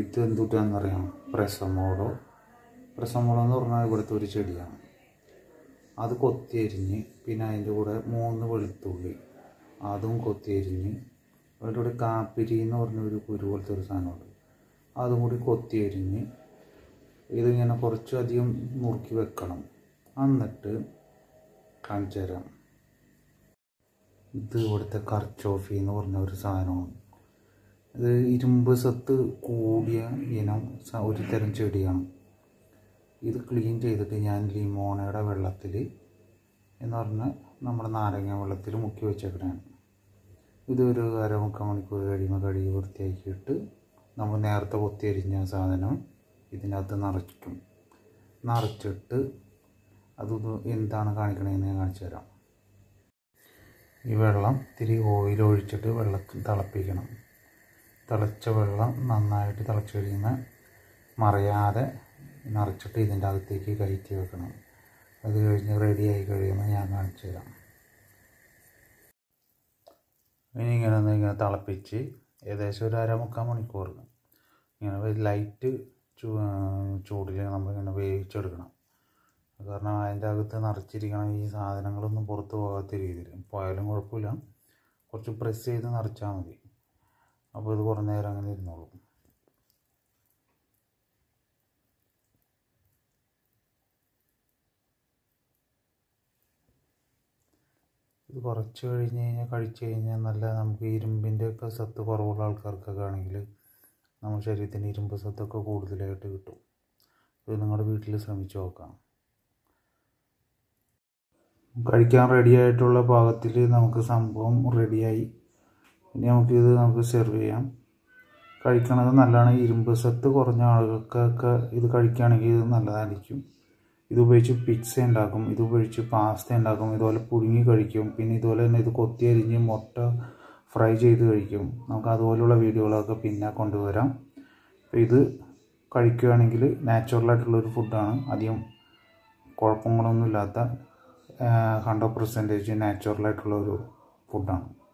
ഇത് എന്തുട്ടാന്നറിയാം പ്രസമോളോ പ്രസമോളോ എന്ന് പറഞ്ഞാൽ ഇവിടുത്തെ ഒരു ചെടിയാണ് അത് കൊത്തിയരിഞ്ഞ് പിന്നെ അതിൻ്റെ കൂടെ മൂന്ന് വെളുത്തുള്ളി അതും കൊത്തിയരിഞ്ഞ് അതിൻ്റെ കൂടെ കാപ്പിരി എന്ന് പറഞ്ഞ ഒരു കുരു പോലത്തെ ഒരു സാധനമുണ്ട് അതും കൂടി കൊത്തിയരിഞ്ഞ് ഇതിങ്ങനെ കുറച്ചധികം നുറുക്കി വെക്കണം എന്നിട്ട് കാണിച്ചു തരാം ഇത് ഇവിടുത്തെ കർച്ചോഫി എന്ന് പറഞ്ഞ ഒരു സാധനമാണ് ഇത് ഇരുമ്പ് സത്ത് കൂടിയ ഇനം ഒരു തരം ചെടിയാണ് ഇത് ക്ലീൻ ചെയ്തിട്ട് ഞാൻ ലിമോണയുടെ വെള്ളത്തിൽ എന്ന് പറഞ്ഞാൽ നമ്മുടെ നാരങ്ങ വെള്ളത്തിൽ മുക്കി വെച്ചേക്കണേ ഇതൊരു അരമുക്കാൽ മണിക്കൂർ കഴിയുമ്പോൾ കഴുകി വൃത്തിയാക്കിയിട്ട് നമ്മൾ നേരത്തെ പൊത്തിയരിഞ്ഞ സാധനം ഇതിനകത്ത് നിറയ്ക്കും നിറച്ചിട്ട് അത് എന്താണ് കാണിക്കണതെന്ന് ഞാൻ കാണിച്ചു തരാം ഈ വെള്ളം ഇത്തിരി ഓയിൽ ഒഴിച്ചിട്ട് വെള്ളത്തിൽ തിളപ്പിക്കണം തിളച്ച വെള്ളം നന്നായിട്ട് തിളച്ച് കഴിയുന്ന മറയാതെ നിറച്ചിട്ട് ഇതിൻ്റെ അകത്തേക്ക് കയറ്റി വെക്കണം അത് കഴിഞ്ഞ് റെഡിയായി കഴിയുമ്പോൾ ഞാൻ കാണിച്ചു തരാം ഇനി ഇങ്ങനെ ഒന്ന് ഇങ്ങനെ തിളപ്പിച്ച് ഏകദേശം ഒരു മുക്കാൽ മണിക്കൂർ ഇങ്ങനെ ലൈറ്റ് ചൂ ചൂടിൽ നമ്മളിങ്ങനെ വേവിച്ചെടുക്കണം കാരണം അതിൻ്റെ അകത്ത് നിറച്ചിരിക്കണം ഈ സാധനങ്ങളൊന്നും പുറത്ത് പോകാത്ത രീതിയിൽ പോയാലും കുഴപ്പമില്ല കുറച്ച് പ്രസ് ചെയ്ത് നിറച്ചാൽ മതി അപ്പോൾ ഇത് കുറേ നേരം അങ്ങനെ ഇരുന്നോളും ഇത് കുറച്ച് കഴിഞ്ഞ് കഴിഞ്ഞാൽ കഴിച്ചു കഴിഞ്ഞാൽ നല്ല നമുക്ക് ഇരുമ്പിൻ്റെ ഒക്കെ സത്ത് കുറവുള്ള ആൾക്കാർക്കൊക്കെ ആണെങ്കിൽ നമ്മുടെ ശരീരത്തിന് ഇരുമ്പ് സത്തൊക്കെ കൂടുതലായിട്ട് കിട്ടും ഇത് നിങ്ങളുടെ വീട്ടിൽ ശ്രമിച്ച് നോക്കാം കഴിക്കാൻ റെഡിയായിട്ടുള്ള പാകത്തിൽ നമുക്ക് സംഭവം റെഡിയായി ഇനി നമുക്കിത് നമുക്ക് സെർവ് ചെയ്യാം കഴിക്കണത് നല്ലതാണ് ഇരുമ്പ് സത്ത് കുറഞ്ഞ ആളുകൾക്കൊക്കെ ഇത് കഴിക്കുകയാണെങ്കിൽ ഇത് നല്ലതായിരിക്കും ഇത് ഉപയോഗിച്ച് ഉണ്ടാക്കും ഇത് ഉപയോഗിച്ച് പാസ്ത ഉണ്ടാക്കും ഇതുപോലെ പുഴുങ്ങി കഴിക്കും പിന്നെ ഇതുപോലെ തന്നെ ഇത് കൊത്തി അരിഞ്ഞ് മുട്ട ഫ്രൈ ചെയ്ത് കഴിക്കും നമുക്ക് അതുപോലെയുള്ള വീഡിയോകളൊക്കെ പിന്നെ കൊണ്ടുവരാം അപ്പോൾ ഇത് കഴിക്കുകയാണെങ്കിൽ നാച്ചുറലായിട്ടുള്ളൊരു ഫുഡാണ് അധികം കുഴപ്പങ്ങളൊന്നുമില്ലാത്ത ഹൺഡ്രഡ് പെർസെൻറ്റേജ് നാച്ചുറലായിട്ടുള്ള ഒരു ഫുഡാണ്